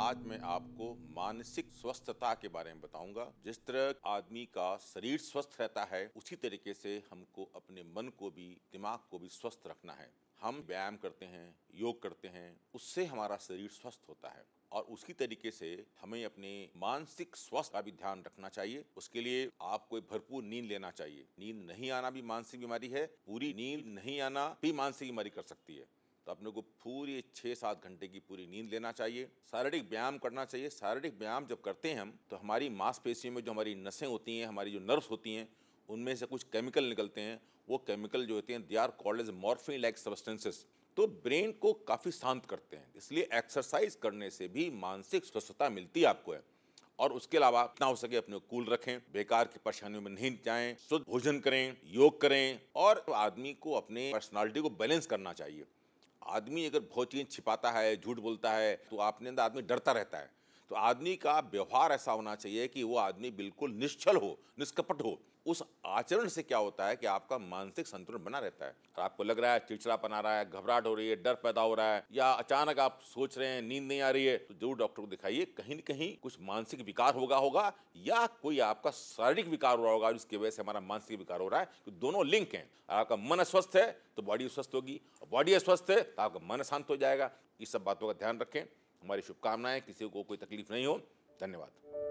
आज मैं आपको मानसिक स्वस्थता के बारे में बताऊंगा जिस तरह आदमी का शरीर स्वस्थ रहता है उसी तरीके से हमको अपने मन को भी दिमाग को भी स्वस्थ रखना है हम व्यायाम करते हैं योग करते हैं उससे हमारा शरीर स्वस्थ होता है और उसकी तरीके से हमें अपने मानसिक स्वास्थ्य का भी ध्यान रखना चाहिए उसके लिए आपको भरपूर नींद लेना चाहिए नींद नहीं आना भी मानसिक बीमारी है पूरी नींद नहीं आना भी मानसिक बीमारी कर सकती है तो अपने को पूरी छः सात घंटे की पूरी नींद लेना चाहिए शारीरिक व्यायाम करना चाहिए शारीरिक व्यायाम जब करते हैं हम तो हमारी मांसपेशियों में जो हमारी नसें होती हैं हमारी जो नर्व्स होती हैं उनमें से कुछ केमिकल निकलते हैं वो केमिकल जो होते हैं they are called as morphine like substances तो ब्रेन को काफ़ी शांत करते हैं इसलिए एक्सरसाइज करने से भी मानसिक स्वस्थता मिलती है आपको है और उसके अलावा इतना हो सके अपने कूल रखें बेकार की परेशानियों में नहीं जाएं शुद्ध भोजन करें योग करें और आदमी को अपने पर्सनालिटी को बैलेंस करना चाहिए आदमी अगर बहुत चीज़ छिपाता है झूठ बोलता है तो आपने अंदर आदमी डरता रहता है तो आदमी का व्यवहार ऐसा होना चाहिए कि वो आदमी बिल्कुल निश्चल हो निष्कपट हो उस आचरण से क्या होता है कि आपका मानसिक संतुलन बना रहता है और आपको लग रहा है चिड़चिड़ा बना रहा है घबराहट हो रही है डर पैदा हो रहा है या अचानक आप सोच रहे हैं नींद नहीं आ रही है तो जरूर डॉक्टर को दिखाइए कहीं ना कहीं कुछ मानसिक विकार होगा होगा या कोई आपका शारीरिक विकार हो रहा होगा जिसकी वजह से हमारा मानसिक विकार हो रहा है तो दोनों लिंक है आपका मन अस्वस्थ है तो बॉडी स्वस्थ होगी बॉडी अस्वस्थ है तो आपका मन शांत हो जाएगा इस सब बातों का ध्यान रखें हमारी शुभकामनाएं किसी को कोई तकलीफ नहीं हो धन्यवाद